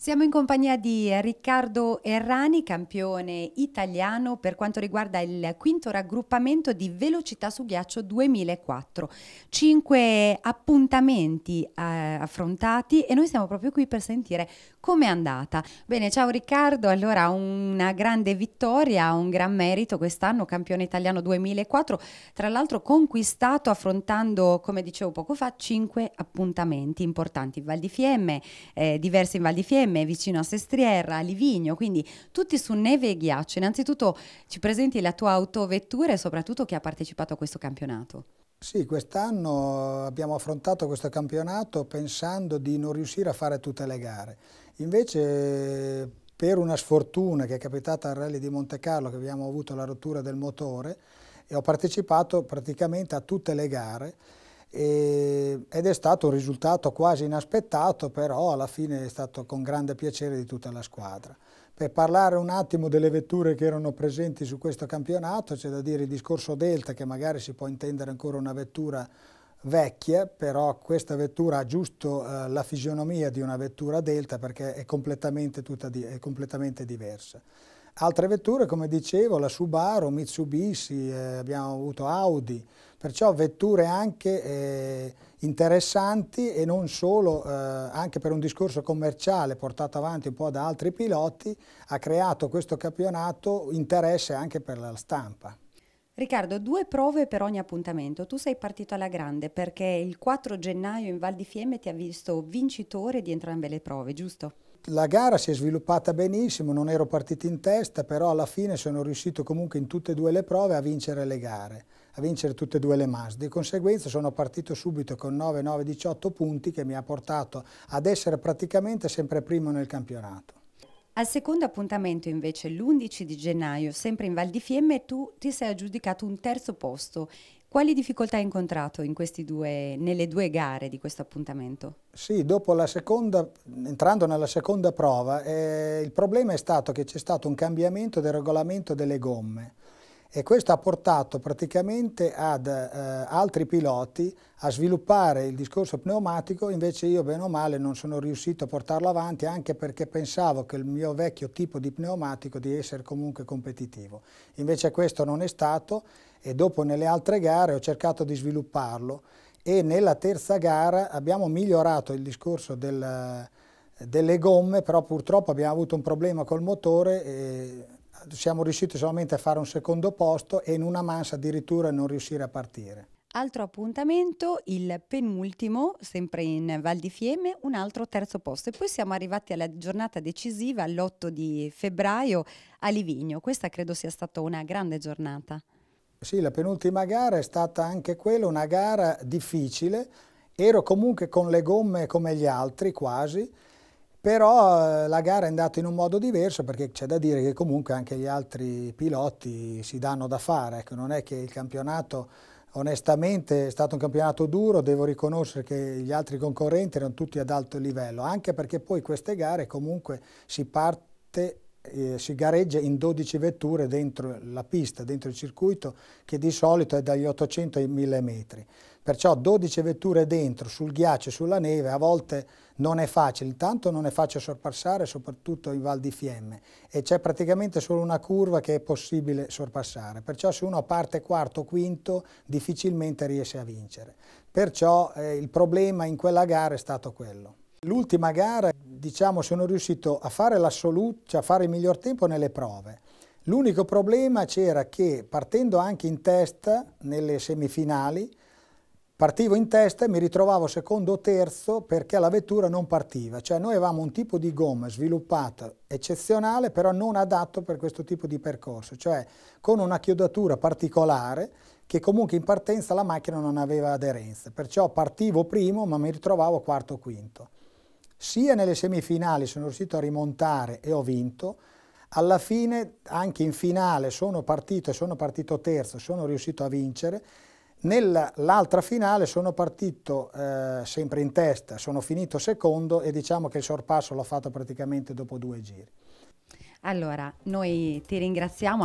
Siamo in compagnia di Riccardo Errani, campione italiano per quanto riguarda il quinto raggruppamento di velocità su ghiaccio 2004. Cinque appuntamenti eh, affrontati e noi siamo proprio qui per sentire Com'è andata? Bene, ciao Riccardo, allora una grande vittoria, un gran merito quest'anno, campione italiano 2004, tra l'altro conquistato affrontando, come dicevo poco fa, cinque appuntamenti importanti in Val di Fiemme, eh, diversi in Val di Fiemme, vicino a Sestrierra, a Livigno, quindi tutti su neve e ghiaccio. Innanzitutto ci presenti la tua autovettura e soprattutto chi ha partecipato a questo campionato. Sì, quest'anno abbiamo affrontato questo campionato pensando di non riuscire a fare tutte le gare. Invece per una sfortuna che è capitata al rally di Monte Carlo, che abbiamo avuto la rottura del motore, e ho partecipato praticamente a tutte le gare e, ed è stato un risultato quasi inaspettato, però alla fine è stato con grande piacere di tutta la squadra. Per parlare un attimo delle vetture che erano presenti su questo campionato, c'è da dire il discorso Delta, che magari si può intendere ancora una vettura vecchia, però questa vettura ha giusto eh, la fisionomia di una vettura Delta perché è completamente, tutta di, è completamente diversa. Altre vetture, come dicevo, la Subaru, Mitsubishi, eh, abbiamo avuto Audi, perciò vetture anche eh, interessanti e non solo, eh, anche per un discorso commerciale portato avanti un po' da altri piloti, ha creato questo campionato interesse anche per la stampa. Riccardo, due prove per ogni appuntamento. Tu sei partito alla grande perché il 4 gennaio in Val di Fiemme ti ha visto vincitore di entrambe le prove, giusto? la gara si è sviluppata benissimo, non ero partito in testa, però alla fine sono riuscito comunque in tutte e due le prove a vincere le gare, a vincere tutte e due le MAS. Di conseguenza sono partito subito con 9, 9, 18 punti che mi ha portato ad essere praticamente sempre primo nel campionato. Al secondo appuntamento invece, l'11 di gennaio, sempre in Val di Fiemme, tu ti sei aggiudicato un terzo posto. Quali difficoltà hai incontrato in due, nelle due gare di questo appuntamento? Sì, seconda, entrando nella seconda prova, eh, il problema è stato che c'è stato un cambiamento del regolamento delle gomme e questo ha portato praticamente ad eh, altri piloti a sviluppare il discorso pneumatico, invece io bene o male non sono riuscito a portarlo avanti anche perché pensavo che il mio vecchio tipo di pneumatico di essere comunque competitivo. Invece questo non è stato e dopo nelle altre gare ho cercato di svilupparlo e nella terza gara abbiamo migliorato il discorso del, delle gomme, però purtroppo abbiamo avuto un problema col motore siamo riusciti solamente a fare un secondo posto e in una mansa addirittura non riuscire a partire. Altro appuntamento, il penultimo, sempre in Val di Fiemme, un altro terzo posto. E poi siamo arrivati alla giornata decisiva, l'8 di febbraio, a Livigno. Questa credo sia stata una grande giornata. Sì, la penultima gara è stata anche quella una gara difficile. Ero comunque con le gomme come gli altri quasi, però eh, la gara è andata in un modo diverso perché c'è da dire che comunque anche gli altri piloti si danno da fare, ecco, non è che il campionato onestamente è stato un campionato duro, devo riconoscere che gli altri concorrenti erano tutti ad alto livello, anche perché poi queste gare comunque si parte eh, si gareggia in 12 vetture dentro la pista, dentro il circuito, che di solito è dagli 800 ai 1000 metri. Perciò 12 vetture dentro, sul ghiaccio, e sulla neve, a volte non è facile, intanto non è facile sorpassare, soprattutto in Val di Fiemme, e c'è praticamente solo una curva che è possibile sorpassare, perciò se uno parte quarto o quinto difficilmente riesce a vincere. Perciò eh, il problema in quella gara è stato quello. L'ultima gara diciamo, sono riuscito a fare l'assoluto, cioè a fare il miglior tempo nelle prove. L'unico problema c'era che partendo anche in testa nelle semifinali, partivo in testa e mi ritrovavo secondo o terzo perché la vettura non partiva. Cioè noi avevamo un tipo di gomma sviluppata eccezionale, però non adatto per questo tipo di percorso, cioè con una chiodatura particolare che comunque in partenza la macchina non aveva aderenza. Perciò partivo primo ma mi ritrovavo quarto o quinto sia nelle semifinali sono riuscito a rimontare e ho vinto, alla fine anche in finale sono partito e sono partito terzo, sono riuscito a vincere, nell'altra finale sono partito eh, sempre in testa, sono finito secondo e diciamo che il sorpasso l'ho fatto praticamente dopo due giri. Allora, noi ti ringraziamo.